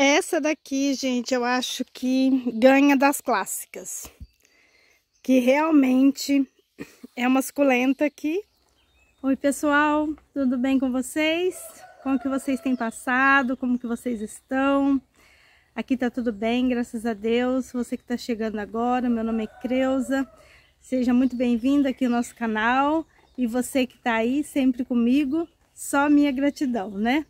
Essa daqui, gente, eu acho que ganha das clássicas. Que realmente é uma suculenta aqui. Oi, pessoal, tudo bem com vocês? Como que vocês têm passado? Como que vocês estão? Aqui tá tudo bem, graças a Deus. Você que tá chegando agora, meu nome é Creuza. Seja muito bem-vindo aqui ao nosso canal. E você que tá aí sempre comigo, só minha gratidão, né?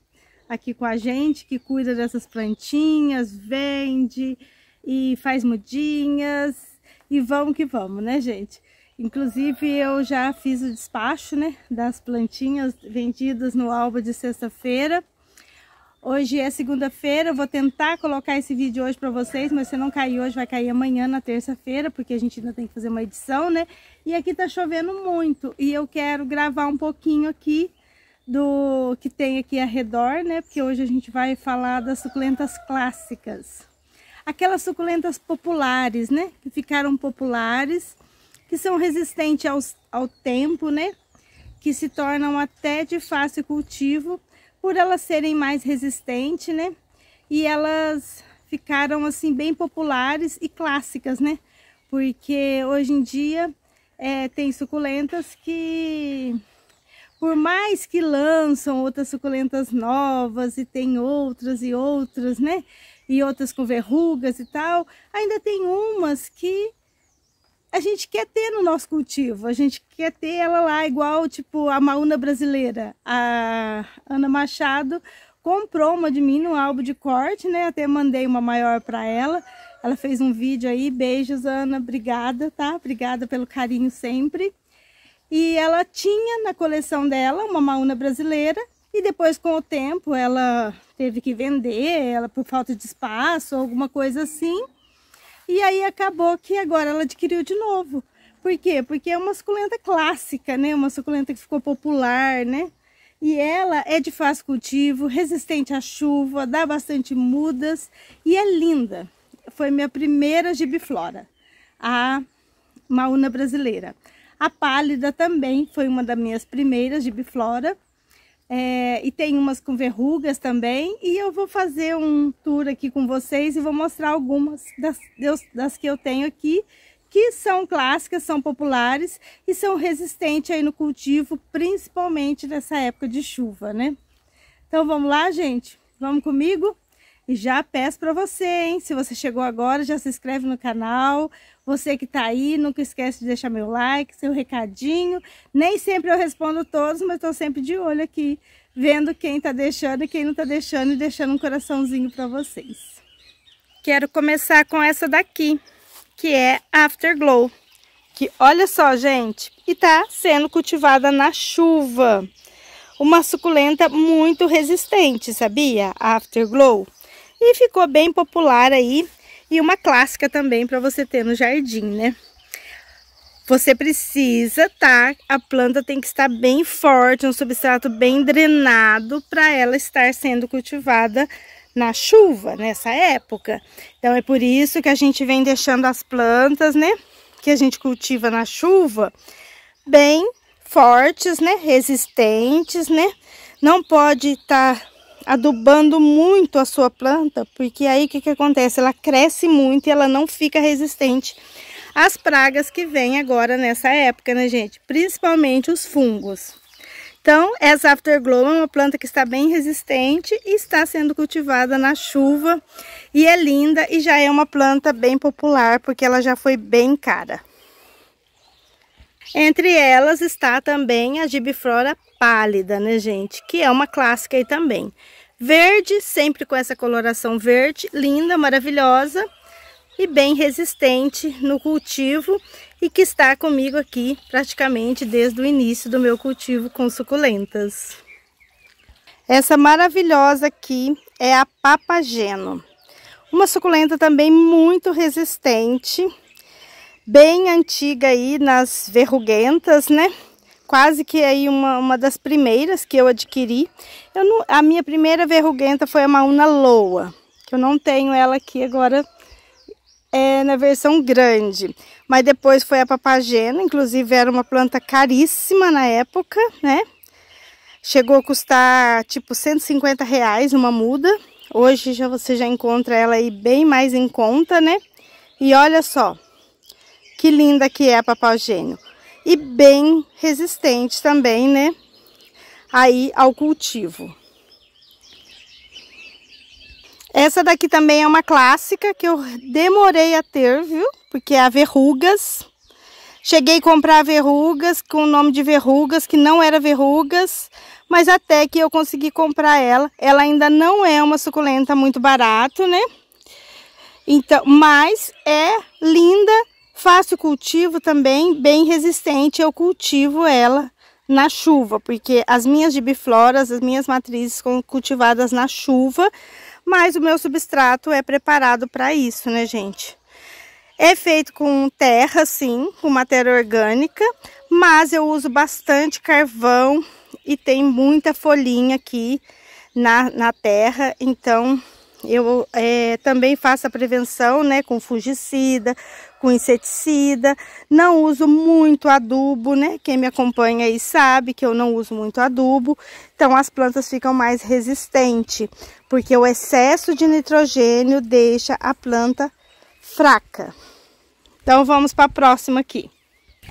aqui com a gente, que cuida dessas plantinhas, vende e faz mudinhas e vamos que vamos, né, gente? Inclusive, eu já fiz o despacho né, das plantinhas vendidas no Alba de sexta-feira. Hoje é segunda-feira, vou tentar colocar esse vídeo hoje para vocês, mas se não cair hoje, vai cair amanhã na terça-feira, porque a gente ainda tem que fazer uma edição, né? E aqui tá chovendo muito e eu quero gravar um pouquinho aqui do que tem aqui ao redor, né? Porque hoje a gente vai falar das suculentas clássicas. Aquelas suculentas populares, né? Que ficaram populares, que são resistentes ao tempo, né? Que se tornam até de fácil cultivo, por elas serem mais resistentes, né? E elas ficaram, assim, bem populares e clássicas, né? Porque hoje em dia é, tem suculentas que por mais que lançam outras suculentas novas e tem outras e outras, né? E outras com verrugas e tal, ainda tem umas que a gente quer ter no nosso cultivo, a gente quer ter ela lá, igual tipo a maúna brasileira. A Ana Machado comprou uma de mim no álbum de corte, né? Até mandei uma maior para ela. Ela fez um vídeo aí. Beijos, Ana. Obrigada, tá? Obrigada pelo carinho sempre. E ela tinha na coleção dela uma maúna brasileira e depois com o tempo ela teve que vender ela por falta de espaço, alguma coisa assim. E aí acabou que agora ela adquiriu de novo. Por quê? Porque é uma suculenta clássica, né? Uma suculenta que ficou popular, né? E ela é de fácil cultivo, resistente à chuva, dá bastante mudas e é linda. Foi minha primeira gibiflora, a maúna brasileira. A pálida também foi uma das minhas primeiras de biflora. É, e tem umas com verrugas também. E eu vou fazer um tour aqui com vocês e vou mostrar algumas das, das que eu tenho aqui, que são clássicas, são populares e são resistentes aí no cultivo, principalmente nessa época de chuva, né? Então vamos lá, gente? Vamos comigo? E já peço para você, hein? Se você chegou agora, já se inscreve no canal, você que está aí, nunca esquece de deixar meu like, seu recadinho. Nem sempre eu respondo todos, mas estou sempre de olho aqui, vendo quem está deixando e quem não está deixando e deixando um coraçãozinho para vocês. Quero começar com essa daqui, que é Afterglow. Que olha só, gente, e tá sendo cultivada na chuva uma suculenta muito resistente, sabia? Afterglow. E ficou bem popular aí e uma clássica também para você ter no jardim, né? Você precisa, tá? A planta tem que estar bem forte, um substrato bem drenado para ela estar sendo cultivada na chuva, nessa época. Então é por isso que a gente vem deixando as plantas, né? Que a gente cultiva na chuva, bem fortes, né? Resistentes, né? Não pode estar tá adubando muito a sua planta, porque aí o que, que acontece? Ela cresce muito e ela não fica resistente às pragas que vem agora nessa época, né, gente? Principalmente os fungos. Então, essa Afterglow é uma planta que está bem resistente e está sendo cultivada na chuva. E é linda e já é uma planta bem popular, porque ela já foi bem cara. Entre elas está também a gibiflora pálida, né, gente? Que é uma clássica aí também. Verde, sempre com essa coloração verde, linda, maravilhosa e bem resistente no cultivo e que está comigo aqui praticamente desde o início do meu cultivo com suculentas. Essa maravilhosa aqui é a papageno, uma suculenta também muito resistente bem antiga aí nas verruguentas, né? Quase que aí uma, uma das primeiras que eu adquiri. Eu não, a minha primeira verruguenta foi a Mauna Loa, que eu não tenho ela aqui agora é, na versão grande. Mas depois foi a papagena, inclusive era uma planta caríssima na época, né? Chegou a custar tipo 150 reais uma muda. Hoje já você já encontra ela aí bem mais em conta, né? E olha só, que linda que é papel higiênico. E bem resistente também, né? Aí ao cultivo. Essa daqui também é uma clássica que eu demorei a ter, viu? Porque é a verrugas. Cheguei a comprar verrugas com o nome de verrugas, que não era verrugas, mas até que eu consegui comprar ela. Ela ainda não é uma suculenta muito barato, né? Então, mas é linda Fácil cultivo também, bem resistente, eu cultivo ela na chuva, porque as minhas gibifloras, as minhas matrizes são cultivadas na chuva, mas o meu substrato é preparado para isso, né, gente? É feito com terra, sim, com matéria orgânica, mas eu uso bastante carvão e tem muita folhinha aqui na, na terra, então eu é, também faço a prevenção né, com fungicida, com inseticida. Não uso muito adubo, né? Quem me acompanha aí sabe que eu não uso muito adubo. Então as plantas ficam mais resistentes, porque o excesso de nitrogênio deixa a planta fraca. Então vamos para a próxima aqui.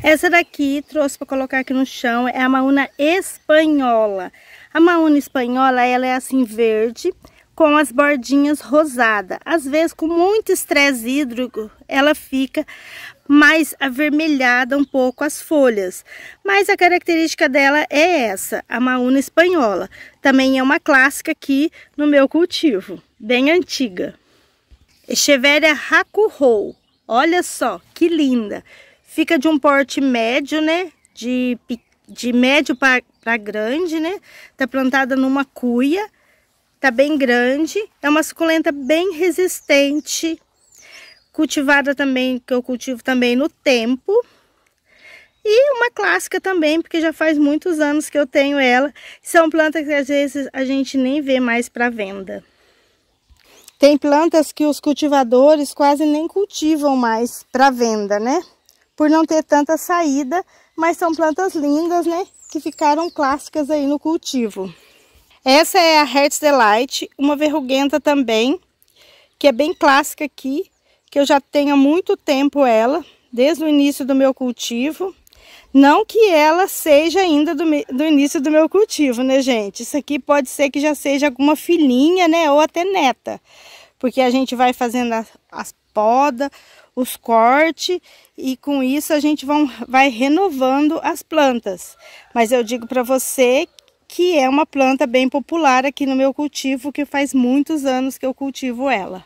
Essa daqui trouxe para colocar aqui no chão é a mauna espanhola. A mauna espanhola ela é assim verde com as bordinhas rosada. Às vezes, com muito estresse hídrico, ela fica mais avermelhada um pouco as folhas. Mas a característica dela é essa, a maúna espanhola. Também é uma clássica aqui no meu cultivo, bem antiga. Echeveria racurrou. Olha só, que linda. Fica de um porte médio, né? De, de médio para grande, né? está plantada numa cuia Tá bem grande, é uma suculenta bem resistente, cultivada também, que eu cultivo também no tempo. E uma clássica também, porque já faz muitos anos que eu tenho ela. São plantas que às vezes a gente nem vê mais para venda. Tem plantas que os cultivadores quase nem cultivam mais para venda, né? Por não ter tanta saída, mas são plantas lindas, né? Que ficaram clássicas aí no cultivo. Essa é a Hertz Delight, uma verrugenta também, que é bem clássica aqui, que eu já tenho há muito tempo ela, desde o início do meu cultivo. Não que ela seja ainda do, do início do meu cultivo, né, gente? Isso aqui pode ser que já seja alguma filhinha, né, ou até neta. Porque a gente vai fazendo as, as podas, os cortes e com isso a gente vão, vai renovando as plantas. Mas eu digo para você que é uma planta bem popular aqui no meu cultivo, que faz muitos anos que eu cultivo ela.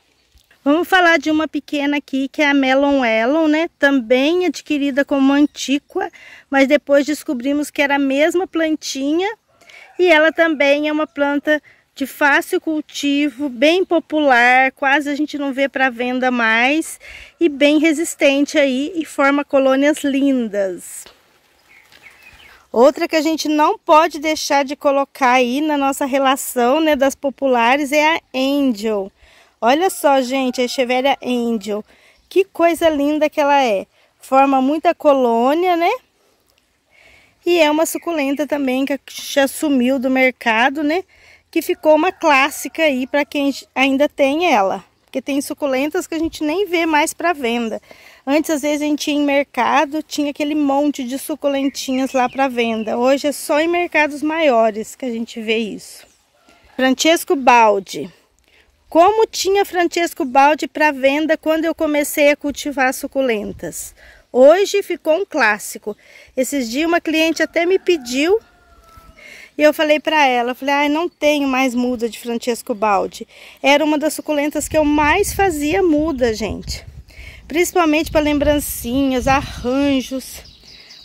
Vamos falar de uma pequena aqui, que é a Melon Elon, né? Também adquirida como antíqua, mas depois descobrimos que era a mesma plantinha. E ela também é uma planta de fácil cultivo, bem popular, quase a gente não vê para venda mais. E bem resistente aí e forma colônias lindas. Outra que a gente não pode deixar de colocar aí na nossa relação né, das populares é a Angel. Olha só, gente, a Echeveria Angel. Que coisa linda que ela é. Forma muita colônia, né? E é uma suculenta também que já sumiu do mercado, né? Que ficou uma clássica aí para quem ainda tem ela. Porque tem suculentas que a gente nem vê mais para venda. Antes, às vezes, a gente ia em mercado, tinha aquele monte de suculentinhas lá para venda. Hoje é só em mercados maiores que a gente vê isso. Francesco Balde. Como tinha Francesco Balde para venda quando eu comecei a cultivar suculentas? Hoje ficou um clássico. Esses dias uma cliente até me pediu e eu falei para ela, falei, ah, não tenho mais muda de Francesco Balde. Era uma das suculentas que eu mais fazia muda, gente principalmente para lembrancinhas, arranjos.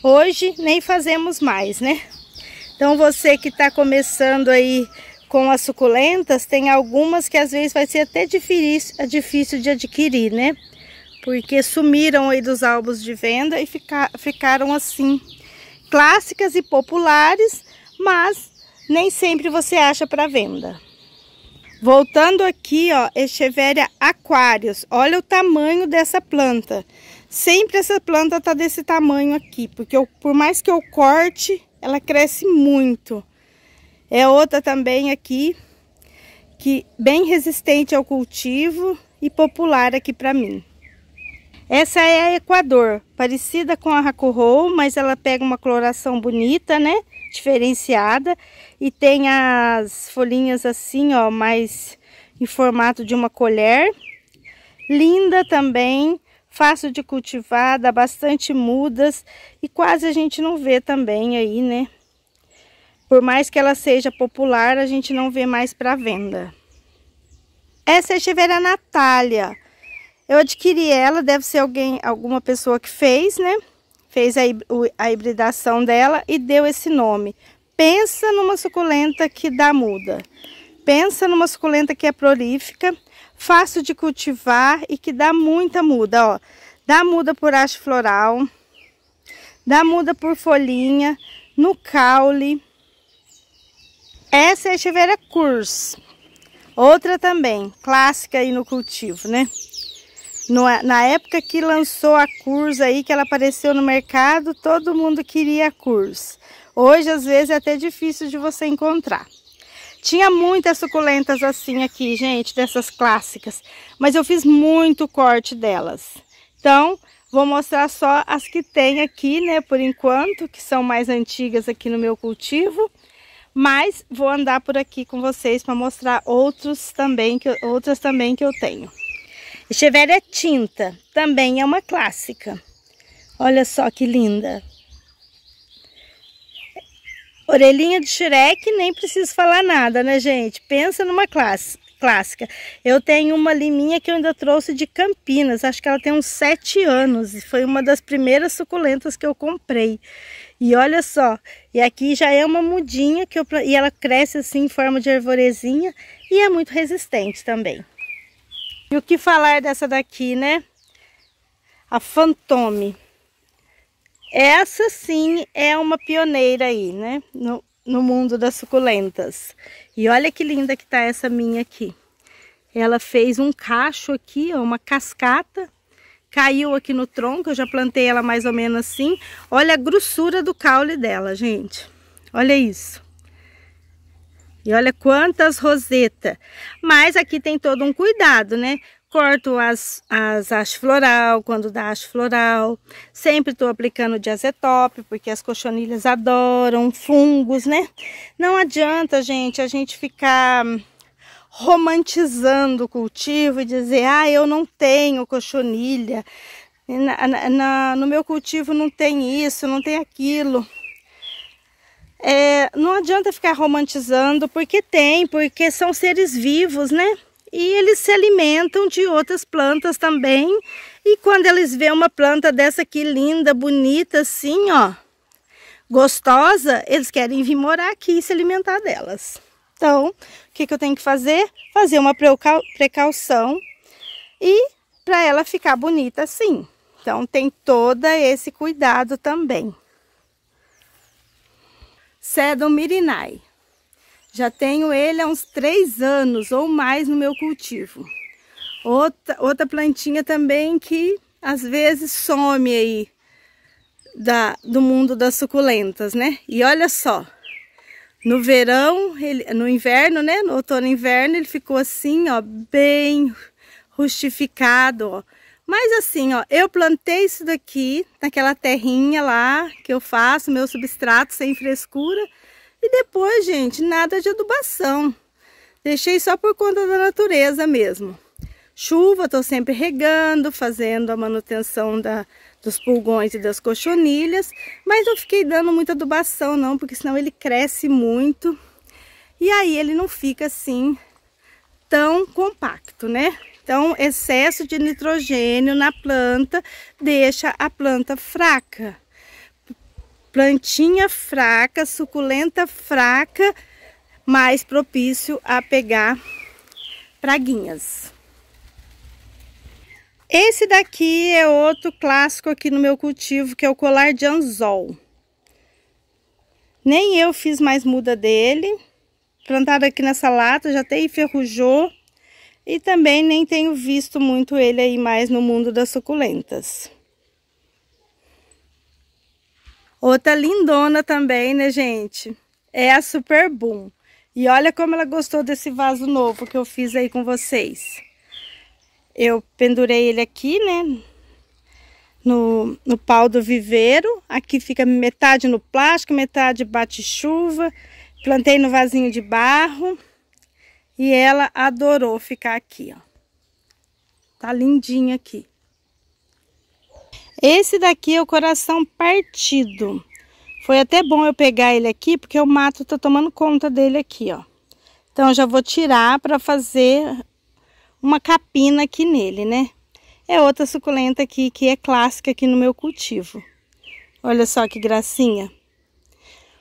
Hoje nem fazemos mais, né? Então você que está começando aí com as suculentas, tem algumas que às vezes vai ser até é difícil, de adquirir, né? Porque sumiram aí dos álbuns de venda e fica, ficaram assim, clássicas e populares, mas nem sempre você acha para venda. Voltando aqui, ó, Echeveria Aquários. Olha o tamanho dessa planta. Sempre essa planta tá desse tamanho aqui, porque eu, por mais que eu corte, ela cresce muito. É outra também aqui, que bem resistente ao cultivo e popular aqui para mim. Essa é a Equador, parecida com a Hakurou, mas ela pega uma coloração bonita, né? Diferenciada. E tem as folhinhas assim, ó, mais em formato de uma colher. Linda também, fácil de cultivar, dá bastante mudas e quase a gente não vê também aí, né? Por mais que ela seja popular, a gente não vê mais para venda. Essa é a Chivera Natália. Eu adquiri ela, deve ser alguém, alguma pessoa que fez, né? Fez a, a hibridação dela e deu esse nome. Pensa numa suculenta que dá muda. Pensa numa suculenta que é prolífica, fácil de cultivar e que dá muita muda, ó. Dá muda por haste floral, dá muda por folhinha, no caule. Essa é a chivera curs. Outra também, clássica aí no cultivo, né? No, na época que lançou a Curs aí, que ela apareceu no mercado, todo mundo queria a Curs. Hoje, às vezes, é até difícil de você encontrar. Tinha muitas suculentas assim aqui, gente, dessas clássicas. Mas eu fiz muito corte delas. Então, vou mostrar só as que tem aqui, né, por enquanto, que são mais antigas aqui no meu cultivo. Mas vou andar por aqui com vocês para mostrar outros também, que, outras também que eu tenho. Chevéria tinta, também é uma clássica. Olha só que linda. Orelhinha de Shrek, nem preciso falar nada, né, gente? Pensa numa classe clássica. Eu tenho uma liminha que eu ainda trouxe de Campinas, acho que ela tem uns sete anos, e foi uma das primeiras suculentas que eu comprei. E olha só, e aqui já é uma mudinha, que eu, e ela cresce assim em forma de arvorezinha, e é muito resistente também. E o que falar dessa daqui, né? A Fantome. Essa sim é uma pioneira aí, né? No, no mundo das suculentas. E olha que linda que tá essa minha aqui. Ela fez um cacho aqui, ó, uma cascata. Caiu aqui no tronco, eu já plantei ela mais ou menos assim. Olha a grossura do caule dela, gente. Olha isso. E olha quantas rosetas. Mas aqui tem todo um cuidado, né? Corto as, as haste floral, quando dá haste floral. Sempre estou aplicando diazetop, porque as cochonilhas adoram fungos, né? Não adianta, gente, a gente ficar romantizando o cultivo e dizer, ah, eu não tenho cochonilha. Na, na, no meu cultivo não tem isso, não tem aquilo. É, não adianta ficar romantizando, porque tem, porque são seres vivos, né? e eles se alimentam de outras plantas também. E quando eles vêem uma planta dessa aqui linda, bonita, assim, ó, gostosa, eles querem vir morar aqui e se alimentar delas. Então, o que, que eu tenho que fazer? Fazer uma precaução e para ela ficar bonita assim. Então, tem todo esse cuidado também. Sedum mirinai. Já tenho ele há uns três anos ou mais no meu cultivo. Outra, outra plantinha também que às vezes some aí da, do mundo das suculentas, né? E olha só, no verão, ele, no inverno, né? No outono e inverno, ele ficou assim, ó, bem rustificado, ó. Mas assim, ó, eu plantei isso daqui naquela terrinha lá que eu faço, meu substrato sem frescura. E depois, gente, nada de adubação. Deixei só por conta da natureza mesmo. Chuva, estou sempre regando, fazendo a manutenção da, dos pulgões e das cochonilhas. Mas não fiquei dando muita adubação não, porque senão ele cresce muito. E aí ele não fica assim tão compacto, né? Então, excesso de nitrogênio na planta deixa a planta fraca plantinha fraca, suculenta fraca, mais propício a pegar praguinhas. Esse daqui é outro clássico aqui no meu cultivo, que é o colar de anzol. Nem eu fiz mais muda dele. Plantado aqui nessa lata, já até enferrujou. E também nem tenho visto muito ele aí mais no mundo das suculentas. Outra lindona também, né, gente? É a Super Boom. E olha como ela gostou desse vaso novo que eu fiz aí com vocês. Eu pendurei ele aqui, né? No, no pau do viveiro. Aqui fica metade no plástico, metade bate-chuva. Plantei no vasinho de barro. E ela adorou ficar aqui, ó. Tá lindinha aqui. Esse daqui é o coração partido. Foi até bom eu pegar ele aqui, porque o mato tá tomando conta dele aqui, ó. Então, já vou tirar para fazer uma capina aqui nele, né? É outra suculenta aqui, que é clássica aqui no meu cultivo. Olha só que gracinha.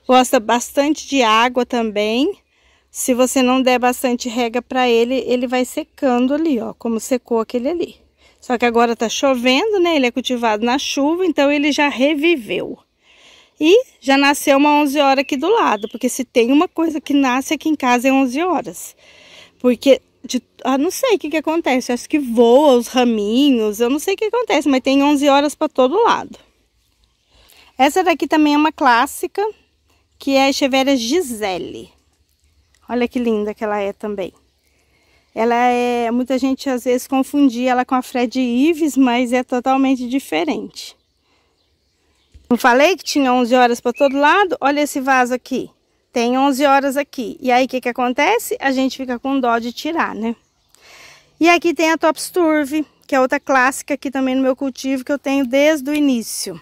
Gosta bastante de água também. Se você não der bastante rega para ele, ele vai secando ali, ó, como secou aquele ali. Só que agora tá chovendo, né? Ele é cultivado na chuva, então ele já reviveu. E já nasceu uma 11 horas aqui do lado, porque se tem uma coisa que nasce aqui em casa é 11 horas. Porque, de, ah, não sei o que, que acontece, acho que voa os raminhos, eu não sei o que acontece, mas tem 11 horas para todo lado. Essa daqui também é uma clássica, que é a Echeveria Gisele. Olha que linda que ela é também. Ela é, muita gente às vezes confundia ela com a Fred Ives, mas é totalmente diferente. Não falei que tinha 11 horas para todo lado? Olha esse vaso aqui. Tem 11 horas aqui. E aí, o que, que acontece? A gente fica com dó de tirar, né? E aqui tem a Topsturve, que é outra clássica aqui também no meu cultivo, que eu tenho desde o início.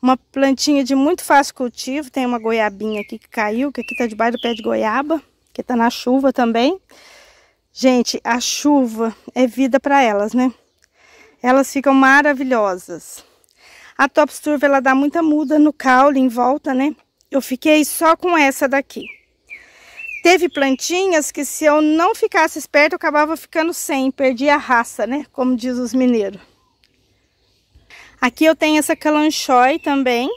Uma plantinha de muito fácil cultivo. Tem uma goiabinha aqui que caiu, que aqui tá debaixo do pé de goiaba, que tá na chuva também. Gente, a chuva é vida para elas, né? Elas ficam maravilhosas. A Tops Turva, ela dá muita muda no caule, em volta, né? Eu fiquei só com essa daqui. Teve plantinhas que se eu não ficasse esperto, eu acabava ficando sem. Perdi a raça, né? Como diz os mineiros. Aqui eu tenho essa calanchói também,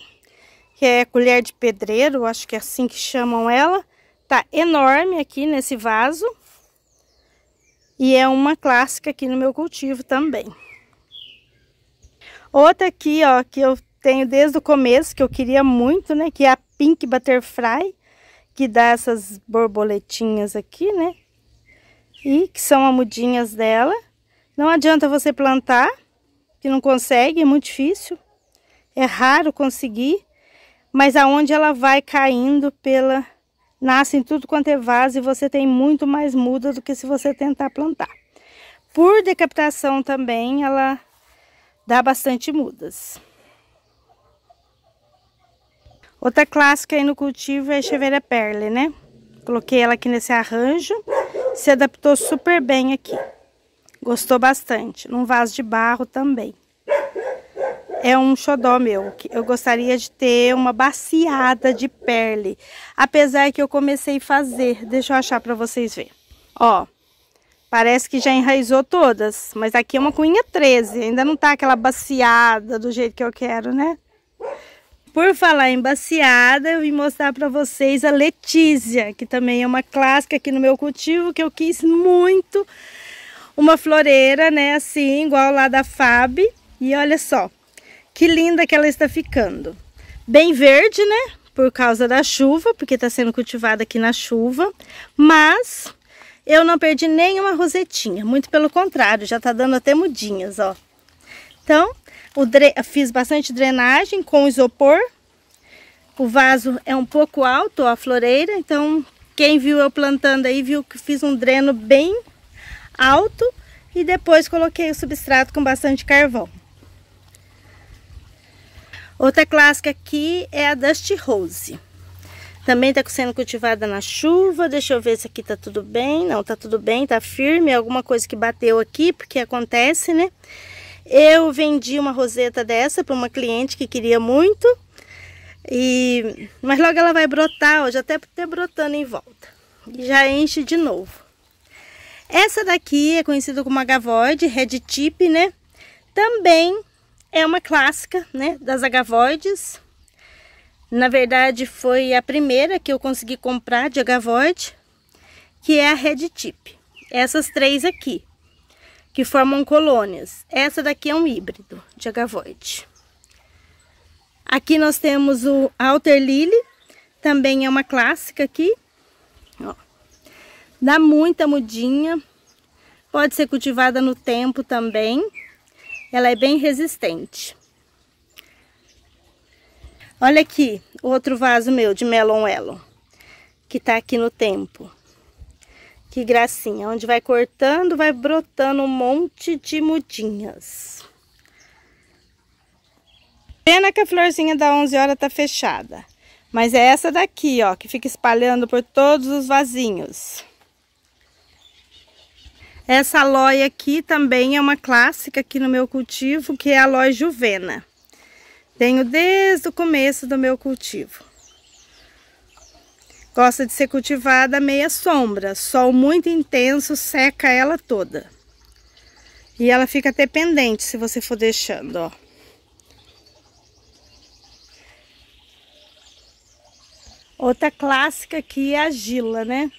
que é colher de pedreiro, acho que é assim que chamam ela. Tá enorme aqui nesse vaso. E é uma clássica aqui no meu cultivo também. Outra aqui, ó, que eu tenho desde o começo, que eu queria muito, né? Que é a Pink Butterfly, que dá essas borboletinhas aqui, né? E que são amudinhas dela. Não adianta você plantar, que não consegue, é muito difícil. É raro conseguir, mas aonde ela vai caindo pela nasce em tudo quanto é vaso e você tem muito mais muda do que se você tentar plantar. Por decapitação também, ela dá bastante mudas. Outra clássica aí no cultivo é a cheveira perle, né? Coloquei ela aqui nesse arranjo, se adaptou super bem aqui. Gostou bastante, num vaso de barro também é um xodó meu. Eu gostaria de ter uma baciada de perle. Apesar que eu comecei a fazer. Deixa eu achar para vocês verem. Ó, parece que já enraizou todas. Mas aqui é uma cunha 13. Ainda não tá aquela baciada do jeito que eu quero, né? Por falar em baciada, eu vim mostrar para vocês a Letícia, que também é uma clássica aqui no meu cultivo, que eu quis muito. Uma floreira, né, assim, igual lá da Fab. E olha só, que linda que ela está ficando. Bem verde, né? Por causa da chuva, porque está sendo cultivada aqui na chuva. Mas eu não perdi nenhuma rosetinha. Muito pelo contrário, já está dando até mudinhas, ó. Então, dre... fiz bastante drenagem com isopor. O vaso é um pouco alto, ó, a floreira. Então, quem viu eu plantando aí, viu que fiz um dreno bem alto. E depois coloquei o substrato com bastante carvão. Outra clássica aqui é a Dust Rose. Também está sendo cultivada na chuva. Deixa eu ver se aqui tá tudo bem. Não, tá tudo bem, tá firme. É alguma coisa que bateu aqui, porque acontece, né? Eu vendi uma roseta dessa para uma cliente que queria muito. E... Mas logo ela vai brotar, ó, já tá até ter brotando em volta. E já enche de novo. Essa daqui é conhecida como agavoide, red tip, né? Também é uma clássica, né, das agavoides. Na verdade, foi a primeira que eu consegui comprar de agavoide, que é a Red Tip. Essas três aqui, que formam colônias. Essa daqui é um híbrido de agavoide. Aqui nós temos o Alter Lily, também é uma clássica aqui. Ó. Dá muita mudinha, pode ser cultivada no tempo também. Ela é bem resistente. Olha aqui, outro vaso meu de melon elon, que tá aqui no tempo. Que gracinha, onde vai cortando, vai brotando um monte de mudinhas. Pena que a florzinha da 11 horas tá fechada. Mas é essa daqui, ó, que fica espalhando por todos os vasinhos. Essa aloe aqui também é uma clássica aqui no meu cultivo, que é a aloe juvena. Tenho desde o começo do meu cultivo. Gosta de ser cultivada meia sombra, sol muito intenso seca ela toda. E ela fica até pendente se você for deixando, ó. Outra clássica aqui é a gila, né?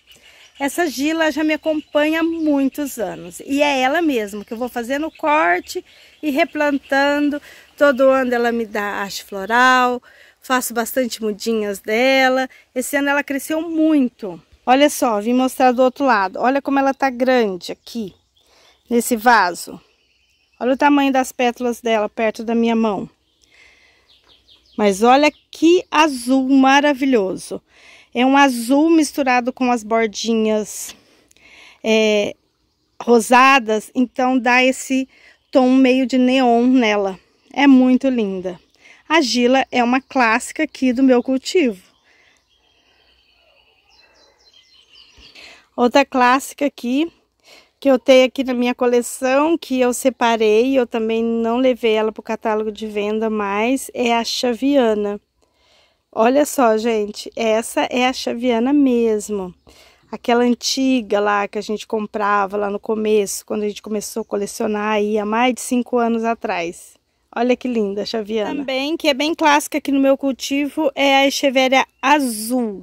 Essa Gila já me acompanha há muitos anos e é ela mesmo que eu vou fazendo corte e replantando. Todo ano ela me dá haste floral, faço bastante mudinhas dela. Esse ano ela cresceu muito. Olha só, vim mostrar do outro lado. Olha como ela tá grande aqui, nesse vaso. Olha o tamanho das pétalas dela perto da minha mão. Mas olha que azul maravilhoso. É um azul misturado com as bordinhas é, rosadas, então dá esse tom meio de neon nela. É muito linda. A gila é uma clássica aqui do meu cultivo. Outra clássica aqui, que eu tenho aqui na minha coleção, que eu separei, eu também não levei ela para o catálogo de venda mais, é a Chaviana. Olha só, gente, essa é a chaviana mesmo. Aquela antiga lá que a gente comprava lá no começo, quando a gente começou a colecionar aí há mais de cinco anos atrás. Olha que linda a chaviana. Também, que é bem clássica aqui no meu cultivo, é a echeveria azul.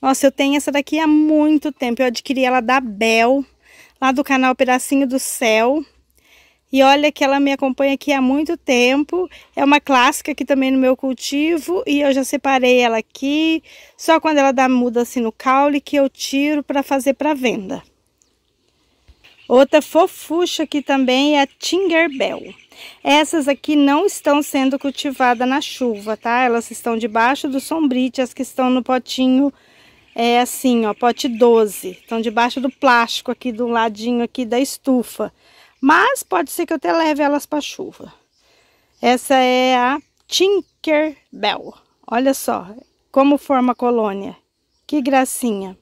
Nossa, eu tenho essa daqui há muito tempo. Eu adquiri ela da Bel, lá do canal Pedacinho do Céu. E olha que ela me acompanha aqui há muito tempo. É uma clássica aqui também no meu cultivo e eu já separei ela aqui. Só quando ela dá muda assim no caule que eu tiro para fazer para venda. Outra fofucha aqui também é a Tinkerbell. Essas aqui não estão sendo cultivadas na chuva, tá? Elas estão debaixo do sombrite, as que estão no potinho, é assim, ó, pote 12. Estão debaixo do plástico aqui, do ladinho aqui da estufa. Mas pode ser que eu até leve elas para chuva. Essa é a Tinkerbell. Olha só como forma colônia. Que gracinha.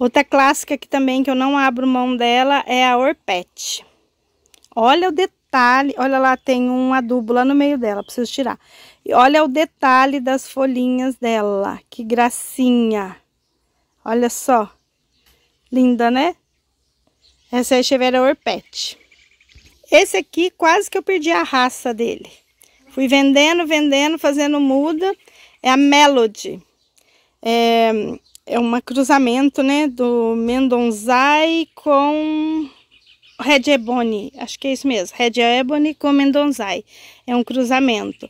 Outra clássica aqui também que eu não abro mão dela é a Orpete. Olha o detalhe, olha lá, tem um adubo lá no meio dela, preciso tirar. E olha o detalhe das folhinhas dela, que gracinha. Olha só, linda, né? Essa é a Chevera Orpete. Esse aqui quase que eu perdi a raça dele. Fui vendendo, vendendo, fazendo muda. É a Melody. É, é um cruzamento, né? Do Mendonzai com Red Ebony. Acho que é isso mesmo. Red Ebony com Mendonzai. É um cruzamento.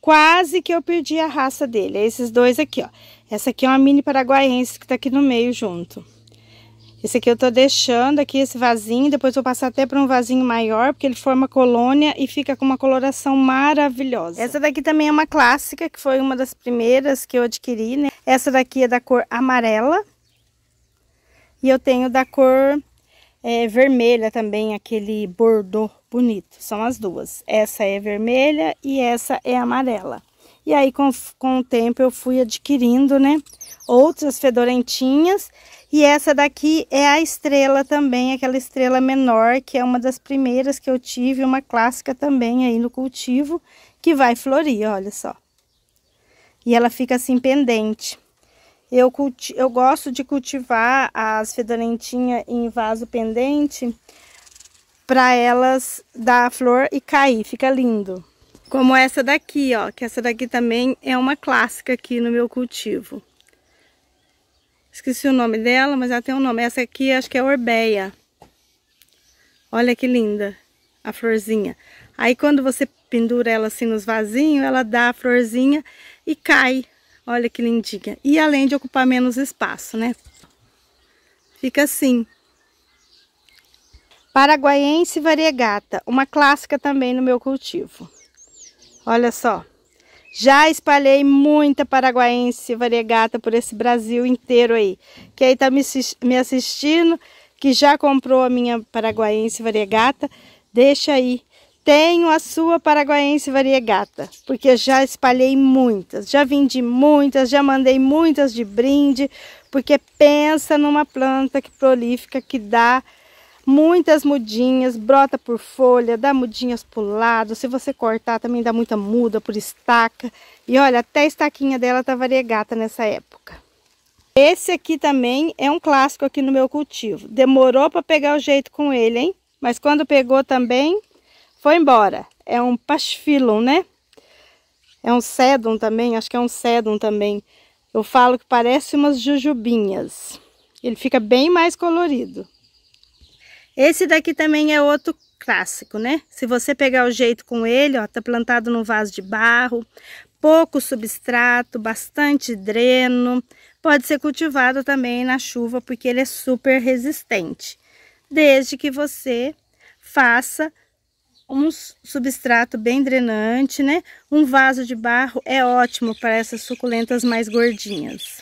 Quase que eu perdi a raça dele. É esses dois aqui, ó. Essa aqui é uma mini paraguaense que tá aqui no meio junto. Esse aqui eu tô deixando aqui esse vasinho, depois vou passar até para um vasinho maior, porque ele forma colônia e fica com uma coloração maravilhosa. Essa daqui também é uma clássica, que foi uma das primeiras que eu adquiri, né? Essa daqui é da cor amarela. E eu tenho da cor é, vermelha também, aquele bordô bonito. São as duas. Essa é vermelha e essa é amarela. E aí, com, com o tempo, eu fui adquirindo, né? Outras fedorentinhas. E essa daqui é a estrela também, aquela estrela menor, que é uma das primeiras que eu tive, uma clássica também aí no cultivo, que vai florir, olha só. E ela fica assim pendente. Eu, culti eu gosto de cultivar as fedorentinhas em vaso pendente para elas dar a flor e cair, fica lindo. Como essa daqui, ó, que essa daqui também é uma clássica aqui no meu cultivo. Esqueci o nome dela, mas ela tem um nome. Essa aqui acho que é Orbeia. Olha que linda a florzinha. Aí quando você pendura ela assim nos vasinhos, ela dá a florzinha e cai. Olha que lindinha. E além de ocupar menos espaço, né? Fica assim. Paraguaiense variegata, uma clássica também no meu cultivo. Olha só. Já espalhei muita paraguaense variegata por esse Brasil inteiro aí. Quem está me, me assistindo, que já comprou a minha paraguaense variegata, deixa aí. Tenho a sua paraguaense variegata, porque já espalhei muitas, já vendi muitas, já mandei muitas de brinde, porque pensa numa planta que prolífica, que dá muitas mudinhas, brota por folha, dá mudinhas pro lado. Se você cortar também dá muita muda por estaca. E olha, até a estaquinha dela tá variegata nessa época. Esse aqui também é um clássico aqui no meu cultivo. Demorou para pegar o jeito com ele, hein? Mas quando pegou também, foi embora. É um pachfilum, né? É um sedum também, acho que é um sedum também. Eu falo que parece umas jujubinhas. Ele fica bem mais colorido. Esse daqui também é outro clássico, né? Se você pegar o jeito com ele, ó, tá plantado num vaso de barro, pouco substrato, bastante dreno. Pode ser cultivado também na chuva, porque ele é super resistente. Desde que você faça um substrato bem drenante, né? Um vaso de barro é ótimo para essas suculentas mais gordinhas.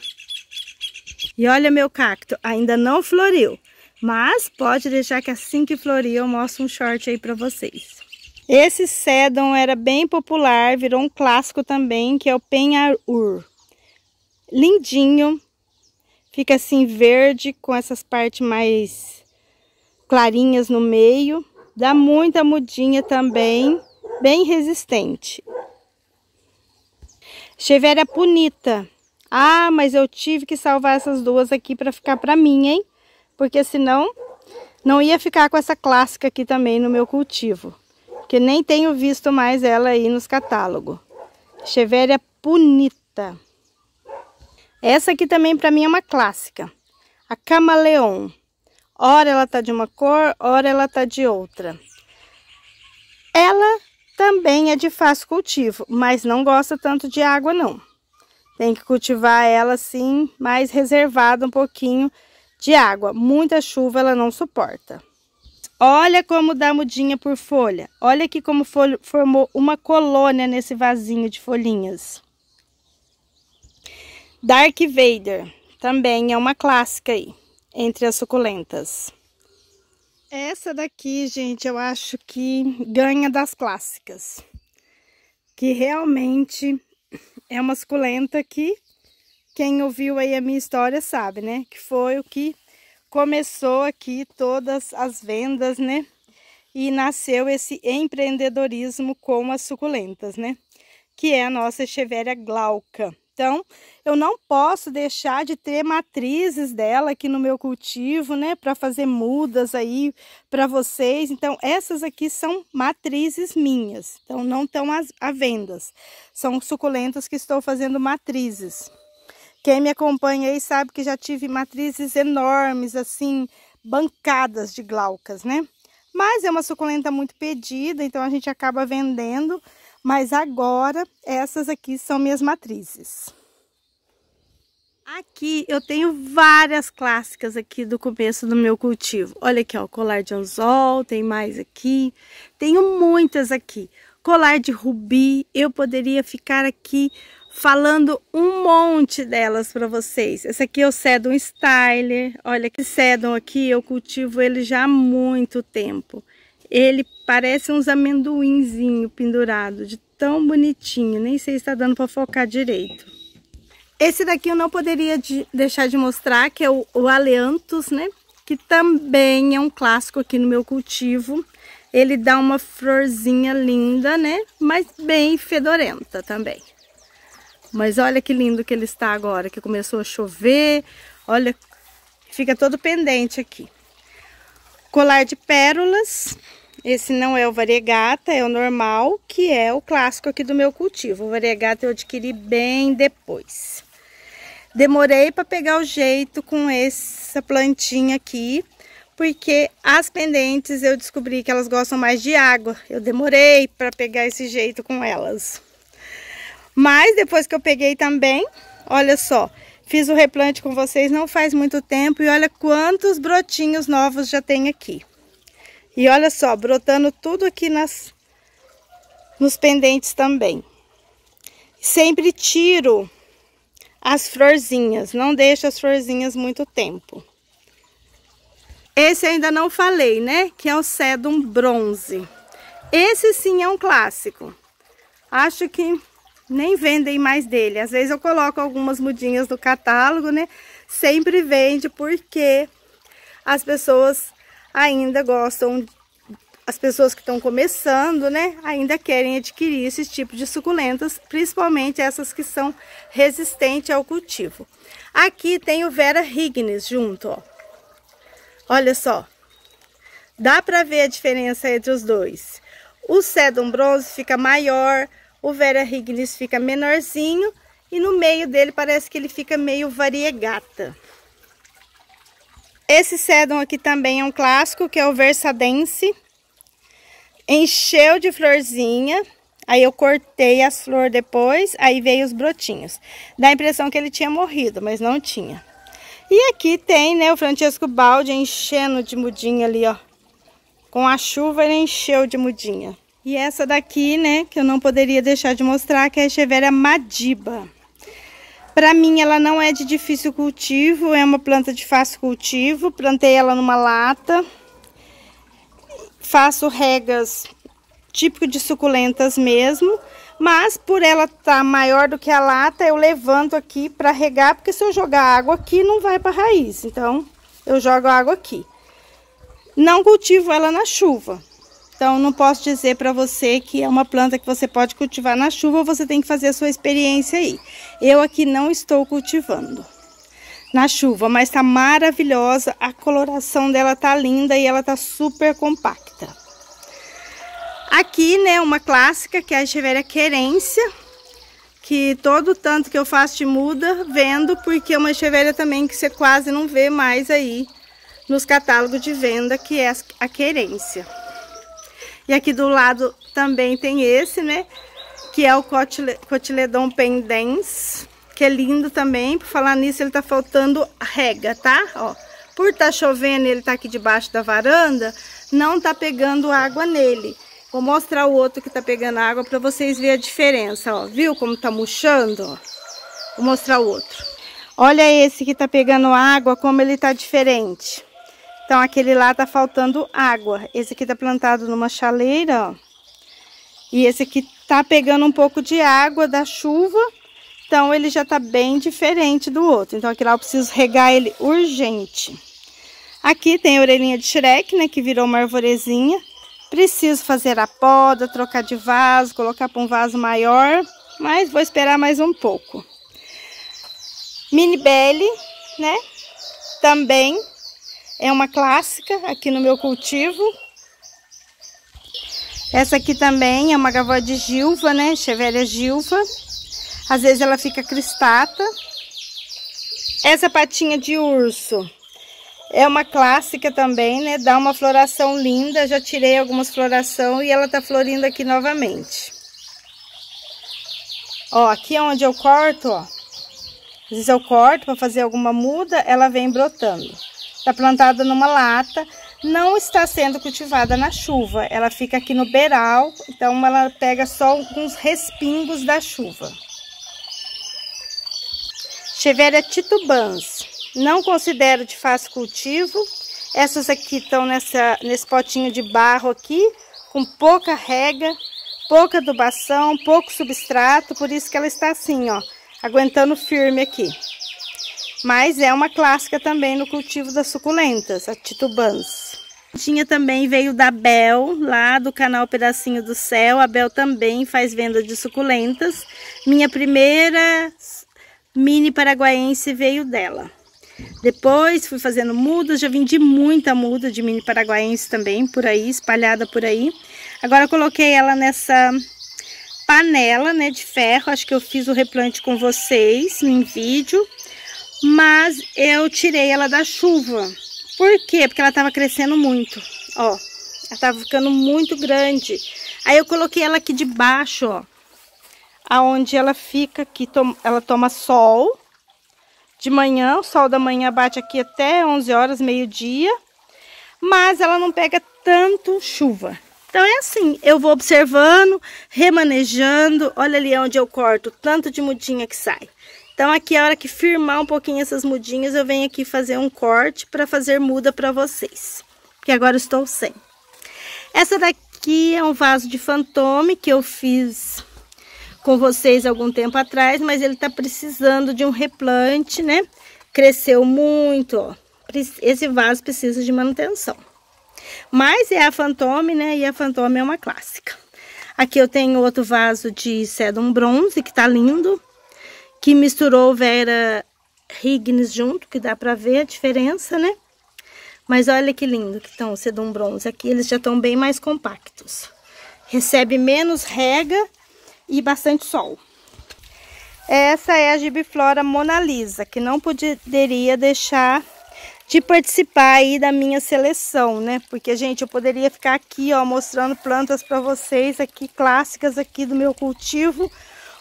E olha meu cacto, ainda não floriu. Mas pode deixar que assim que florir eu mostro um short aí para vocês. Esse sedum era bem popular, virou um clássico também, que é o penhaur. Lindinho, fica assim verde com essas partes mais clarinhas no meio. Dá muita mudinha também, bem resistente. Chevera punita. Ah, mas eu tive que salvar essas duas aqui para ficar para mim, hein? porque senão não ia ficar com essa clássica aqui também no meu cultivo, que nem tenho visto mais ela aí nos catálogos. Cheveria punita. Essa aqui também para mim é uma clássica, a camaleon. Ora ela tá de uma cor, ora ela tá de outra. Ela também é de fácil cultivo, mas não gosta tanto de água não. Tem que cultivar ela assim, mais reservada um pouquinho, de água. Muita chuva ela não suporta. Olha como dá mudinha por folha. Olha aqui como formou uma colônia nesse vasinho de folhinhas. Dark Vader também é uma clássica aí, entre as suculentas. Essa daqui, gente, eu acho que ganha das clássicas. Que realmente é uma suculenta que quem ouviu aí a minha história sabe, né? Que foi o que começou aqui todas as vendas, né? E nasceu esse empreendedorismo com as suculentas, né? Que é a nossa Echeveria glauca. Então, eu não posso deixar de ter matrizes dela aqui no meu cultivo, né, para fazer mudas aí para vocês. Então, essas aqui são matrizes minhas. Então, não estão à vendas. São suculentas que estou fazendo matrizes. Quem me acompanha aí sabe que já tive matrizes enormes, assim, bancadas de glaucas, né? Mas é uma suculenta muito pedida, então a gente acaba vendendo. Mas agora, essas aqui são minhas matrizes. Aqui eu tenho várias clássicas aqui do começo do meu cultivo. Olha aqui, ó, colar de anzol, tem mais aqui. Tenho muitas aqui. Colar de rubi, eu poderia ficar aqui falando um monte delas para vocês. Esse aqui é o Sedum Styler. Olha que Sedum aqui, eu cultivo ele já há muito tempo. Ele parece uns amendoinzinho pendurado, de tão bonitinho. Nem sei se está dando para focar direito. Esse daqui eu não poderia de deixar de mostrar, que é o, o Aleantus, né? Que também é um clássico aqui no meu cultivo. Ele dá uma florzinha linda, né? Mas bem fedorenta também. Mas olha que lindo que ele está agora, que começou a chover. Olha, fica todo pendente aqui. Colar de pérolas. Esse não é o variegata, é o normal, que é o clássico aqui do meu cultivo. O variegata eu adquiri bem depois. Demorei para pegar o jeito com essa plantinha aqui, porque as pendentes eu descobri que elas gostam mais de água. Eu demorei para pegar esse jeito com elas. Mas depois que eu peguei também, olha só, fiz o replante com vocês não faz muito tempo e olha quantos brotinhos novos já tem aqui. E olha só, brotando tudo aqui nas, nos pendentes também. Sempre tiro as florzinhas, não deixo as florzinhas muito tempo. Esse ainda não falei, né? Que é o Sedum Bronze. Esse sim é um clássico. Acho que nem vendem mais dele. Às vezes eu coloco algumas mudinhas do catálogo, né? Sempre vende porque as pessoas ainda gostam, as pessoas que estão começando, né? Ainda querem adquirir esse tipo de suculentas, principalmente essas que são resistentes ao cultivo. Aqui tem o Vera Rignes junto, ó. Olha só. Dá para ver a diferença entre os dois. O sedum bronze fica maior, o Vera Rignis fica menorzinho e no meio dele parece que ele fica meio variegata. Esse sedum aqui também é um clássico, que é o Versadense. Encheu de florzinha, aí eu cortei as flores depois, aí veio os brotinhos. Dá a impressão que ele tinha morrido, mas não tinha. E aqui tem, né, o Francesco Balde enchendo de mudinha ali, ó. Com a chuva ele encheu de mudinha. E essa daqui, né, que eu não poderia deixar de mostrar, que é a Echeveria madiba. Para mim, ela não é de difícil cultivo, é uma planta de fácil cultivo. Plantei ela numa lata. Faço regas típico de suculentas mesmo. Mas por ela estar tá maior do que a lata, eu levanto aqui para regar, porque se eu jogar água aqui, não vai para raiz. Então, eu jogo água aqui. Não cultivo ela na chuva. Então, não posso dizer para você que é uma planta que você pode cultivar na chuva, você tem que fazer a sua experiência aí. Eu aqui não estou cultivando na chuva, mas está maravilhosa, a coloração dela tá linda e ela tá super compacta. Aqui, né, uma clássica que é a Cheveria Querência, que todo tanto que eu faço de muda, vendo, porque é uma Cheveria também que você quase não vê mais aí nos catálogos de venda, que é a Querência. E aqui do lado também tem esse, né? Que é o cotiledon pendens, que é lindo também. Por falar nisso, ele tá faltando rega, tá? Ó, por tá chovendo ele tá aqui debaixo da varanda, não tá pegando água nele. Vou mostrar o outro que tá pegando água para vocês verem a diferença, ó. Viu como tá murchando? Ó. Vou mostrar o outro. Olha esse que tá pegando água, como ele tá diferente. Então, aquele lá tá faltando água. Esse aqui tá plantado numa chaleira, ó. E esse aqui tá pegando um pouco de água da chuva. Então, ele já tá bem diferente do outro. Então, aqui lá eu preciso regar ele urgente. Aqui tem a orelhinha de Shrek, né? Que virou uma arvorezinha. Preciso fazer a poda, trocar de vaso, colocar para um vaso maior. Mas vou esperar mais um pouco. Mini Belly, né? Também é uma clássica aqui no meu cultivo. Essa aqui também é uma gavó de gilva, né? Chevelha gilva. Às vezes ela fica cristata. Essa patinha de urso é uma clássica também, né? Dá uma floração linda. Já tirei algumas floração e ela tá florindo aqui novamente. Ó, aqui é onde eu corto, ó. Às vezes eu corto para fazer alguma muda, ela vem brotando está plantada numa lata, não está sendo cultivada na chuva. Ela fica aqui no beiral, então ela pega só alguns respingos da chuva. Cheveria titubans. Não considero de fácil cultivo. Essas aqui estão nessa, nesse potinho de barro aqui, com pouca rega, pouca adubação, pouco substrato, por isso que ela está assim, ó, aguentando firme aqui mas é uma clássica também no cultivo das suculentas, a titubans. Tinha também veio da Bel, lá do canal Pedacinho do Céu. A Bel também faz venda de suculentas. Minha primeira mini paraguaense veio dela. Depois fui fazendo mudas, já vendi muita muda de mini paraguaense também, por aí, espalhada por aí. Agora coloquei ela nessa panela, né, de ferro. Acho que eu fiz o replante com vocês em vídeo mas eu tirei ela da chuva. Por quê? Porque ela estava crescendo muito, ó. Ela estava ficando muito grande. Aí eu coloquei ela aqui debaixo, ó. Aonde ela fica aqui, ela toma sol. De manhã, o sol da manhã bate aqui até 11 horas, meio-dia. Mas ela não pega tanto chuva. Então é assim, eu vou observando, remanejando. Olha ali onde eu corto, tanto de mudinha que sai. Então, aqui a hora que firmar um pouquinho essas mudinhas, eu venho aqui fazer um corte para fazer muda para vocês. Que agora estou sem. Essa daqui é um vaso de Fantôme que eu fiz com vocês algum tempo atrás, mas ele tá precisando de um replante, né? Cresceu muito, ó. Esse vaso precisa de manutenção. Mas é a Fantôme, né? E a Fantôme é uma clássica. Aqui eu tenho outro vaso de sedum bronze, que tá lindo que misturou Vera Higgins junto, que dá para ver a diferença, né? Mas olha que lindo que estão o sedum bronze aqui, eles já estão bem mais compactos. Recebe menos rega e bastante sol. Essa é a Gibiflora Mona Lisa, que não poderia deixar de participar aí da minha seleção, né? Porque, gente, eu poderia ficar aqui, ó, mostrando plantas para vocês aqui, clássicas aqui do meu cultivo,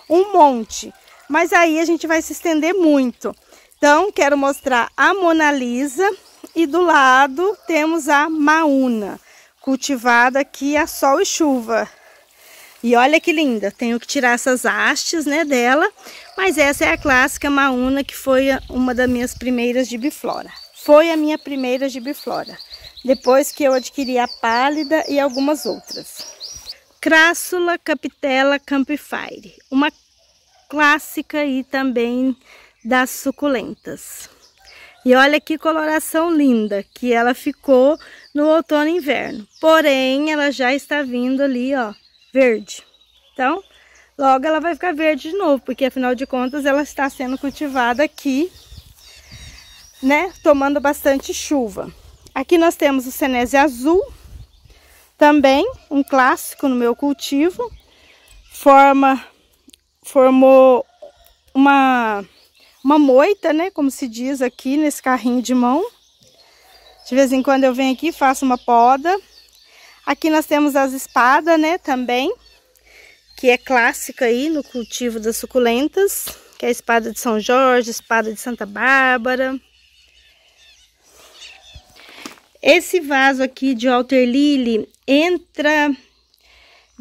um monte mas aí a gente vai se estender muito. Então, quero mostrar a Mona Lisa e do lado temos a Mauna, cultivada aqui a sol e chuva. E olha que linda, tenho que tirar essas hastes né, dela, mas essa é a clássica Mauna, que foi uma das minhas primeiras de biflora. Foi a minha primeira de biflora, depois que eu adquiri a pálida e algumas outras. Crássula capitella campifire, uma clássica e também das suculentas. E olha que coloração linda que ela ficou no outono e inverno. Porém, ela já está vindo ali, ó, verde. Então, logo ela vai ficar verde de novo, porque afinal de contas ela está sendo cultivada aqui, né, tomando bastante chuva. Aqui nós temos o cenese azul, também um clássico no meu cultivo. Forma formou uma, uma moita, né? Como se diz aqui nesse carrinho de mão. De vez em quando eu venho aqui faço uma poda. Aqui nós temos as espadas, né? Também, que é clássica aí no cultivo das suculentas. Que é a espada de São Jorge, espada de Santa Bárbara. Esse vaso aqui de Walter Lily entra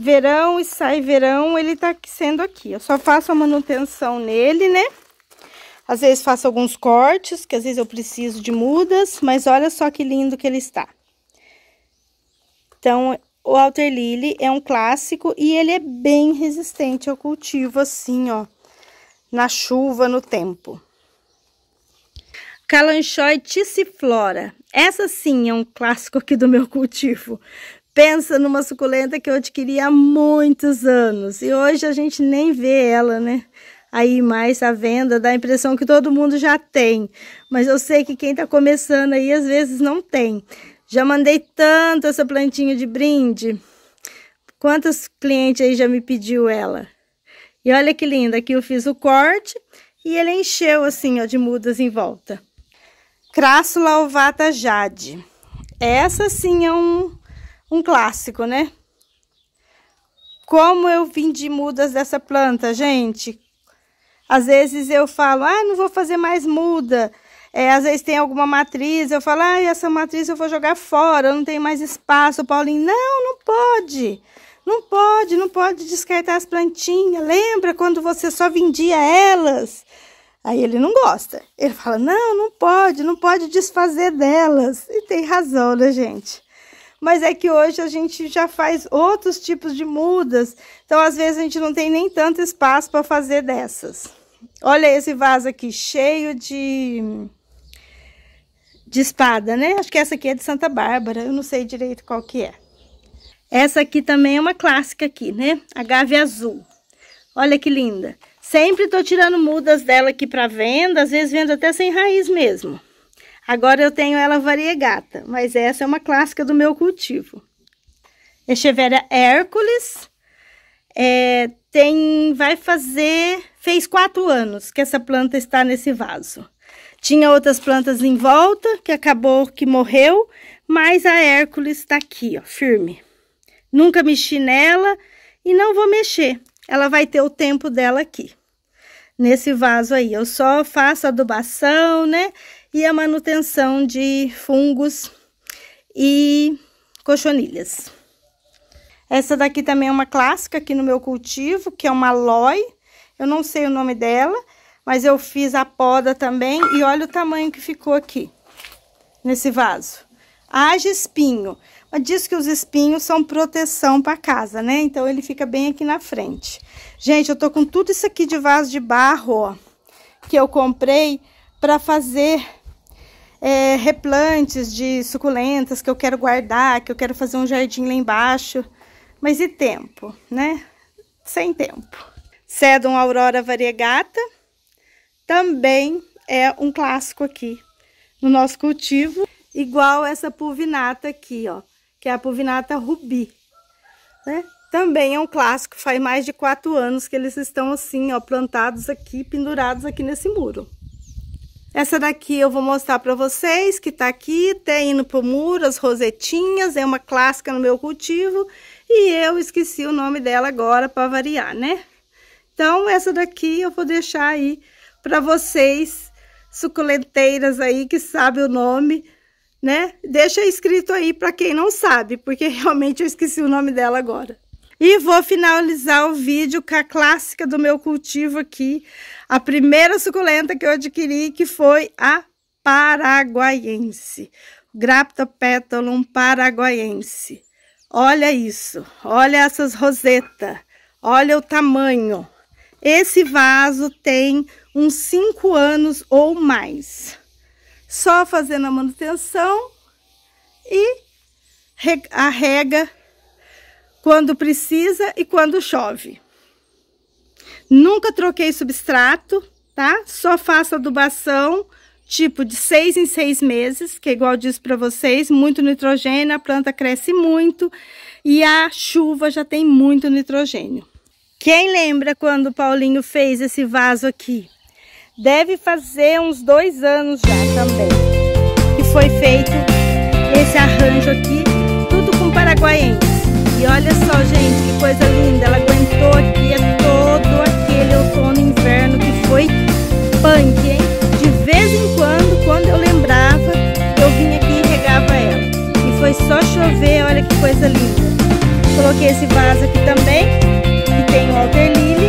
verão e sai verão, ele tá sendo aqui. Eu só faço a manutenção nele, né? Às vezes faço alguns cortes, que às vezes eu preciso de mudas, mas olha só que lindo que ele está. Então, o Alter Lily é um clássico e ele é bem resistente ao cultivo, assim, ó, na chuva, no tempo. Calanchoe Tissiflora. Essa sim é um clássico aqui do meu cultivo. Pensa numa suculenta que eu adquiri há muitos anos e hoje a gente nem vê ela, né? Aí mais à venda, dá a impressão que todo mundo já tem, mas eu sei que quem está começando aí às vezes não tem. Já mandei tanto essa plantinha de brinde. Quantos clientes aí já me pediu ela? E olha que linda, aqui eu fiz o corte e ele encheu assim, ó, de mudas em volta. Crassula ovata jade. Essa sim é um um clássico, né? Como eu vim de mudas dessa planta, gente. Às vezes eu falo, ah, não vou fazer mais muda. É, às vezes tem alguma matriz, eu falo, ah, essa matriz eu vou jogar fora, eu não tenho mais espaço. O Paulinho, não, não pode. Não pode, não pode descartar as plantinhas. Lembra quando você só vendia elas? Aí ele não gosta. Ele fala: não, não pode, não pode desfazer delas. E tem razão, né, gente? mas é que hoje a gente já faz outros tipos de mudas, então às vezes a gente não tem nem tanto espaço para fazer dessas. Olha esse vaso aqui, cheio de, de espada, né? Acho que essa aqui é de Santa Bárbara, eu não sei direito qual que é. Essa aqui também é uma clássica aqui, né? A gávea Azul. Olha que linda. Sempre tô tirando mudas dela aqui para venda, às vezes vendo até sem raiz mesmo. Agora eu tenho ela variegata, mas essa é uma clássica do meu cultivo. Echevera Hércules. É, tem, vai fazer, fez quatro anos que essa planta está nesse vaso. Tinha outras plantas em volta, que acabou que morreu, mas a Hércules está aqui, ó, firme. Nunca mexi nela e não vou mexer. Ela vai ter o tempo dela aqui, nesse vaso aí. Eu só faço adubação, né? e a manutenção de fungos e cochonilhas. Essa daqui também é uma clássica aqui no meu cultivo, que é uma loi. Eu não sei o nome dela, mas eu fiz a poda também e olha o tamanho que ficou aqui, nesse vaso. Haja ah, espinho. Mas diz que os espinhos são proteção para casa, né? Então, ele fica bem aqui na frente. Gente, eu tô com tudo isso aqui de vaso de barro, ó, que eu comprei para fazer é, replantes de suculentas que eu quero guardar, que eu quero fazer um jardim lá embaixo. Mas e tempo, né? Sem tempo. Cedum Aurora variegata também é um clássico aqui no nosso cultivo, igual essa pulvinata aqui, ó, que é a pulvinata rubi, né? Também é um clássico, faz mais de quatro anos que eles estão assim, ó, plantados aqui, pendurados aqui nesse muro. Essa daqui eu vou mostrar para vocês, que tá aqui, tem indo pro muro, as rosetinhas, é uma clássica no meu cultivo, e eu esqueci o nome dela agora para variar, né? Então, essa daqui eu vou deixar aí para vocês, suculenteiras aí, que sabem o nome, né? Deixa escrito aí para quem não sabe, porque realmente eu esqueci o nome dela agora. E vou finalizar o vídeo com a clássica do meu cultivo aqui, a primeira suculenta que eu adquiri, que foi a paraguaiense. Graptopetalum paraguaiense. Olha isso, olha essas rosetas, olha o tamanho. Esse vaso tem uns 5 anos ou mais. Só fazendo a manutenção e a rega quando precisa e quando chove. Nunca troquei substrato, tá? Só faço adubação tipo de seis em seis meses, que é igual eu disse para vocês, muito nitrogênio, a planta cresce muito e a chuva já tem muito nitrogênio. Quem lembra quando o Paulinho fez esse vaso aqui? Deve fazer uns dois anos já também. E foi feito esse arranjo aqui, tudo com paraguaense. E olha só, gente, que coisa linda. Ela aguentou aqui é todo aquele outono e inverno que foi punk, hein? De vez em quando, quando eu lembrava, eu vinha aqui e regava ela. E foi só chover, olha que coisa linda. Coloquei esse vaso aqui também, que tem o alter